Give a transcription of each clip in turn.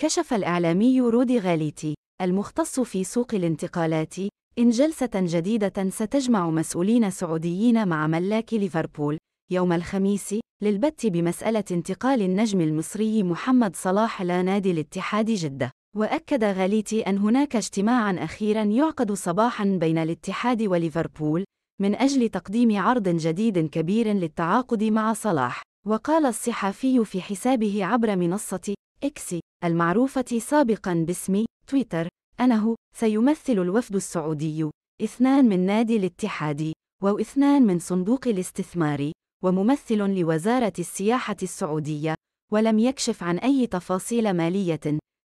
كشف الإعلامي رودي غاليتي المختص في سوق الانتقالات إن جلسة جديدة ستجمع مسؤولين سعوديين مع ملاك ليفربول يوم الخميس للبت بمسألة انتقال النجم المصري محمد صلاح لنادي الاتحاد جدة وأكد غاليتي أن هناك اجتماعا أخيرا يعقد صباحا بين الاتحاد وليفربول من أجل تقديم عرض جديد كبير للتعاقد مع صلاح وقال الصحفي في حسابه عبر منصة إكسي المعروفة سابقا باسم تويتر أنه سيمثل الوفد السعودي اثنان من نادي الاتحاد واثنان من صندوق الاستثمار وممثل لوزارة السياحة السعودية ولم يكشف عن أي تفاصيل مالية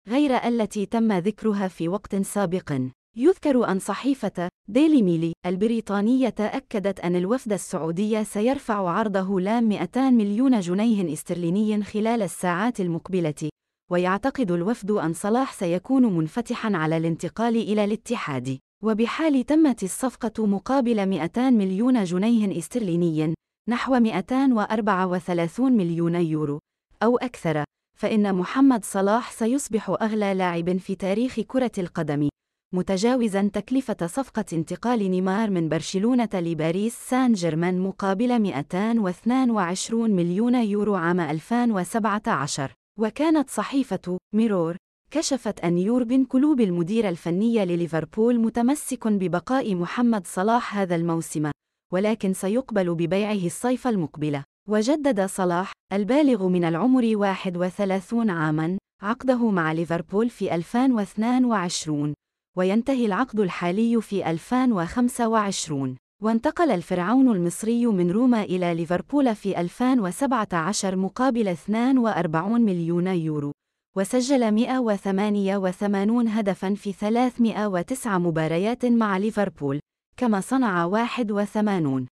غير التي تم ذكرها في وقت سابق يذكر أن صحيفة ديلي ميلي البريطانية أكدت أن الوفد السعودي سيرفع عرضه لام 200 مليون جنيه استرليني خلال الساعات المقبلة ويعتقد الوفد أن صلاح سيكون منفتحًا على الانتقال إلى الاتحاد، وبحال تمت الصفقة مقابل 200 مليون جنيه استرليني نحو 234 مليون يورو أو أكثر، فإن محمد صلاح سيصبح أغلى لاعب في تاريخ كرة القدم، متجاوزا تكلفة صفقة انتقال نيمار من برشلونة لباريس سان جيرمان مقابل 222 مليون يورو عام 2017. وكانت صحيفة ميرور كشفت أن يوربن كلوب المدير الفني لليفربول متمسك ببقاء محمد صلاح هذا الموسم ولكن سيقبل ببيعه الصيف المقبل وجدد صلاح البالغ من العمر 31 عاماً عقده مع ليفربول في 2022 وينتهي العقد الحالي في 2025 وانتقل الفرعون المصري من روما إلى ليفربول في 2017 مقابل 42 مليون يورو وسجل 188 هدفاً في 309 مباريات مع ليفربول كما صنع 81